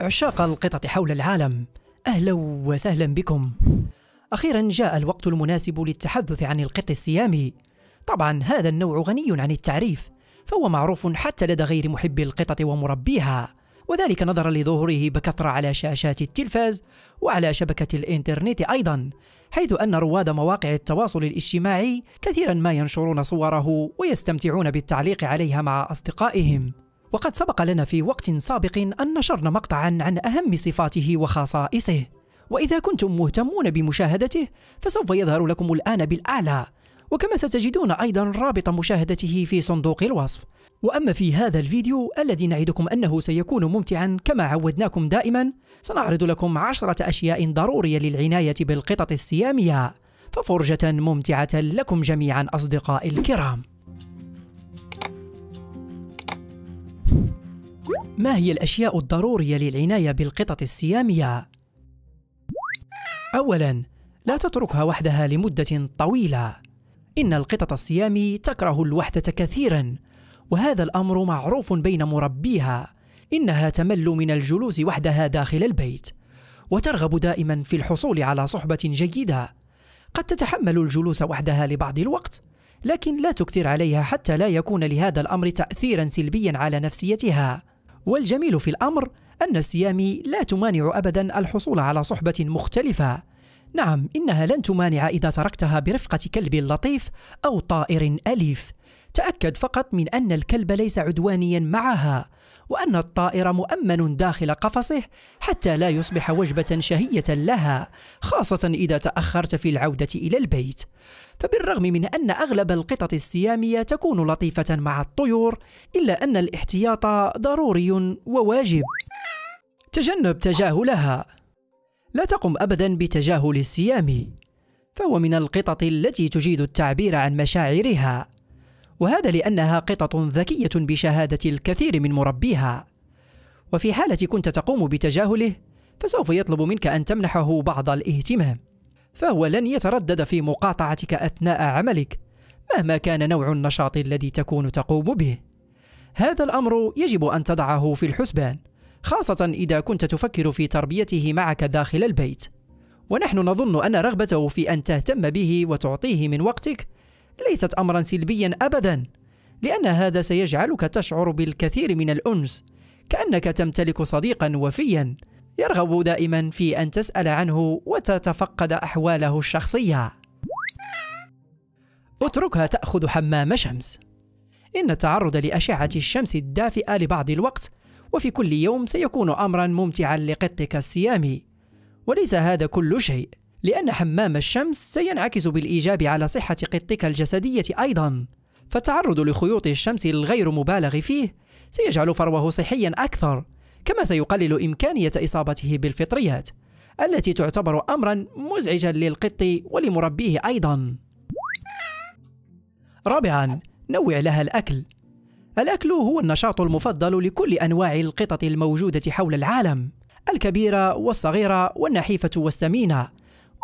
عشاق القطط حول العالم اهلا وسهلا بكم اخيرا جاء الوقت المناسب للتحدث عن القط السيامي طبعا هذا النوع غني عن التعريف فهو معروف حتى لدى غير محبي القطط ومربيها وذلك نظرا لظهوره بكثرة على شاشات التلفاز وعلى شبكة الإنترنت أيضا حيث أن رواد مواقع التواصل الاجتماعي كثيرا ما ينشرون صوره ويستمتعون بالتعليق عليها مع أصدقائهم وقد سبق لنا في وقت سابق أن نشرنا مقطعا عن أهم صفاته وخصائصه وإذا كنتم مهتمون بمشاهدته فسوف يظهر لكم الآن بالأعلى وكما ستجدون أيضا رابط مشاهدته في صندوق الوصف وأما في هذا الفيديو الذي نعدكم أنه سيكون ممتعا كما عودناكم دائما سنعرض لكم عشرة أشياء ضرورية للعناية بالقطط السيامية ففرجة ممتعة لكم جميعا أصدقائي الكرام ما هي الأشياء الضرورية للعناية بالقطط السيامية؟ أولاً، لا تتركها وحدها لمدة طويلة. إن القطط السيامي تكره الوحدة كثيراً، وهذا الأمر معروف بين مربيها. إنها تمل من الجلوس وحدها داخل البيت، وترغب دائماً في الحصول على صحبة جيدة. قد تتحمل الجلوس وحدها لبعض الوقت، لكن لا تكثر عليها حتى لا يكون لهذا الامر تاثيرا سلبيا على نفسيتها والجميل في الأمر أن السيامي لا تمانع أبدا الحصول على صحبة مختلفة نعم إنها لن تمانع إذا تركتها برفقة كلب لطيف أو طائر أليف تأكد فقط من أن الكلب ليس عدوانيا معها وأن الطائر مؤمن داخل قفصه حتى لا يصبح وجبة شهية لها خاصة إذا تأخرت في العودة إلى البيت فبالرغم من أن أغلب القطط السيامية تكون لطيفة مع الطيور إلا أن الاحتياط ضروري وواجب تجنب تجاهلها لا تقم أبدا بتجاهل السيامي فهو من القطط التي تجيد التعبير عن مشاعرها وهذا لأنها قطط ذكية بشهادة الكثير من مربيها وفي حالة كنت تقوم بتجاهله فسوف يطلب منك أن تمنحه بعض الاهتمام فهو لن يتردد في مقاطعتك أثناء عملك مهما كان نوع النشاط الذي تكون تقوم به هذا الأمر يجب أن تضعه في الحسبان خاصة إذا كنت تفكر في تربيته معك داخل البيت ونحن نظن أن رغبته في أن تهتم به وتعطيه من وقتك ليست امرا سلبيا ابدا لان هذا سيجعلك تشعر بالكثير من الانس كانك تمتلك صديقا وفيا يرغب دائما في ان تسال عنه وتتفقد احواله الشخصيه اتركها تاخذ حمام شمس ان التعرض لاشعه الشمس الدافئه لبعض الوقت وفي كل يوم سيكون امرا ممتعا لقطك الصيامي وليس هذا كل شيء لأن حمام الشمس سينعكس بالإيجاب على صحة قطك الجسدية أيضا فالتعرض لخيوط الشمس الغير مبالغ فيه سيجعل فروه صحيا أكثر كما سيقلل إمكانية إصابته بالفطريات التي تعتبر أمرا مزعجا للقط ولمربيه أيضا رابعا نوع لها الأكل الأكل هو النشاط المفضل لكل أنواع القطط الموجودة حول العالم الكبيرة والصغيرة والنحيفة والسمينة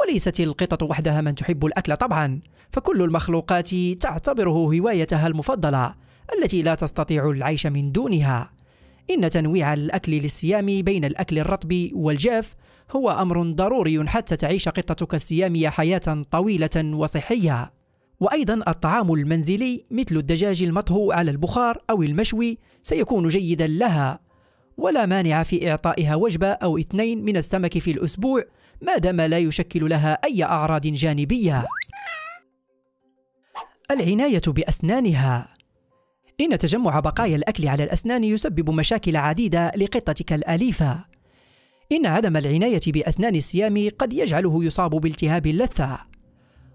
وليست القطط وحدها من تحب الأكل طبعا فكل المخلوقات تعتبره هوايتها المفضلة التي لا تستطيع العيش من دونها إن تنويع الأكل للصيام بين الأكل الرطب والجاف هو أمر ضروري حتى تعيش قطتك الصيامية حياة طويلة وصحية وأيضا الطعام المنزلي مثل الدجاج المطهو على البخار أو المشوي سيكون جيدا لها ولا مانع في إعطائها وجبة أو اثنين من السمك في الأسبوع ما دام لا يشكل لها أي أعراض جانبية. العناية بأسنانها إن تجمع بقايا الأكل على الأسنان يسبب مشاكل عديدة لقطتك الأليفة. إن عدم العناية بأسنان الصيام قد يجعله يصاب بالتهاب اللثة.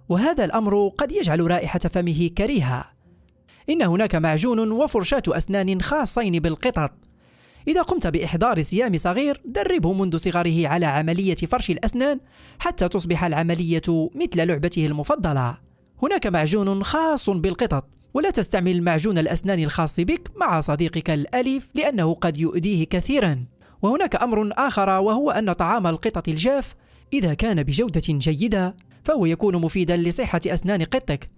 وهذا الأمر قد يجعل رائحة فمه كريهة. إن هناك معجون وفرشاة أسنان خاصين بالقطط إذا قمت بإحضار صيام صغير دربه منذ صغره على عملية فرش الأسنان حتى تصبح العملية مثل لعبته المفضلة هناك معجون خاص بالقطط ولا تستعمل معجون الأسنان الخاص بك مع صديقك الأليف لأنه قد يؤذيه كثيرا وهناك أمر آخر وهو أن طعام القطط الجاف إذا كان بجودة جيدة فهو يكون مفيدا لصحة أسنان قطك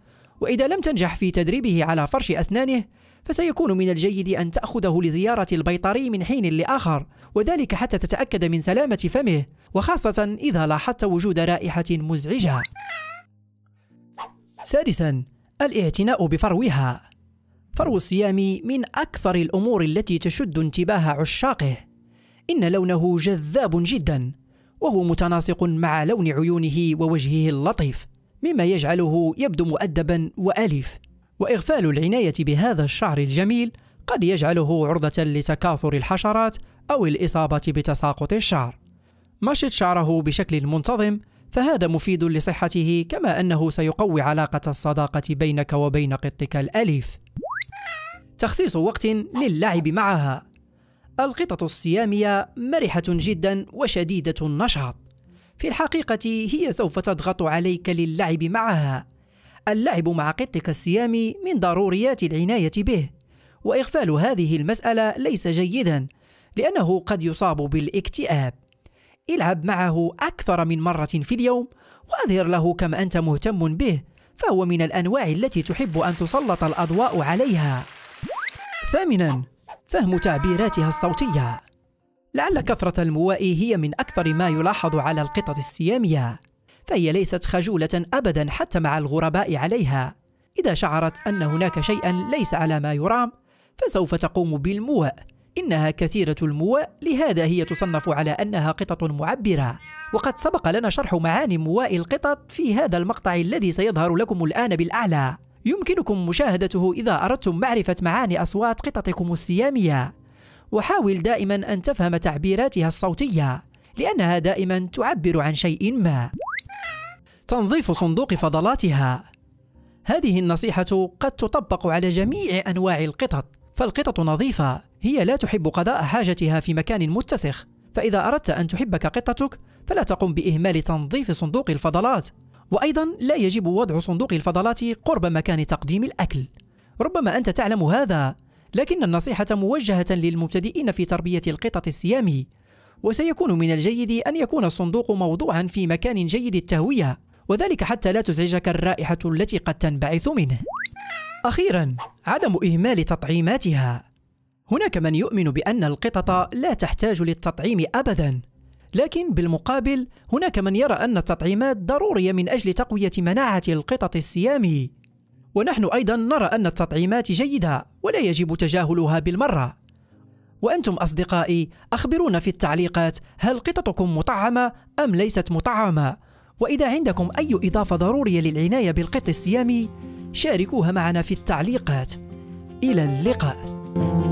وإذا لم تنجح في تدريبه على فرش أسنانه فسيكون من الجيد أن تأخذه لزيارة البيطري من حين لآخر وذلك حتى تتأكد من سلامة فمه وخاصة إذا لاحظت وجود رائحة مزعجة سادسا الاعتناء بفروها فرو الصيام من أكثر الأمور التي تشد انتباه عشاقه إن لونه جذاب جدا وهو متناسق مع لون عيونه ووجهه اللطيف مما يجعله يبدو مؤدبا وأليف وإغفال العناية بهذا الشعر الجميل قد يجعله عرضة لتكاثر الحشرات أو الإصابة بتساقط الشعر. مشط شعره بشكل منتظم فهذا مفيد لصحته كما أنه سيقوي علاقة الصداقة بينك وبين قطك الأليف. تخصيص وقت للعب معها القطط الصيامية مرحة جدا وشديدة النشاط. في الحقيقة هي سوف تضغط عليك للعب معها اللعب مع قطك الصيام من ضروريات العناية به وإغفال هذه المسألة ليس جيدا لأنه قد يصاب بالاكتئاب العب معه أكثر من مرة في اليوم وأظهر له كم أنت مهتم به فهو من الأنواع التي تحب أن تسلط الأضواء عليها ثامنا فهم تعبيراتها الصوتية لعل كثرة المواء هي من أكثر ما يلاحظ على القطط السيامية فهي ليست خجولة أبدا حتى مع الغرباء عليها إذا شعرت أن هناك شيئا ليس على ما يرام فسوف تقوم بالمواء إنها كثيرة المواء لهذا هي تصنف على أنها قطط معبرة وقد سبق لنا شرح معاني مواء القطط في هذا المقطع الذي سيظهر لكم الآن بالأعلى يمكنكم مشاهدته إذا أردتم معرفة معاني أصوات قططكم السيامية وحاول دائما أن تفهم تعبيراتها الصوتية لأنها دائما تعبر عن شيء ما تنظيف صندوق فضلاتها هذه النصيحة قد تطبق على جميع أنواع القطط فالقطط نظيفة هي لا تحب قضاء حاجتها في مكان متسخ فإذا أردت أن تحبك قطتك فلا تقم بإهمال تنظيف صندوق الفضلات وأيضا لا يجب وضع صندوق الفضلات قرب مكان تقديم الأكل ربما أنت تعلم هذا لكن النصيحة موجهة للمبتدئين في تربية القطط السيامي وسيكون من الجيد أن يكون الصندوق موضوعا في مكان جيد التهوية وذلك حتى لا تزعجك الرائحة التي قد تنبعث منه. أخيرا عدم إهمال تطعيماتها هناك من يؤمن بأن القطط لا تحتاج للتطعيم أبدا لكن بالمقابل هناك من يرى أن التطعيمات ضرورية من أجل تقوية مناعة القطط السيامي ونحن أيضا نرى أن التطعيمات جيدة ولا يجب تجاهلها بالمرة وأنتم أصدقائي أخبرونا في التعليقات هل قططكم مطعمة أم ليست مطعمة وإذا عندكم أي إضافة ضرورية للعناية بالقط السيامي شاركوها معنا في التعليقات إلى اللقاء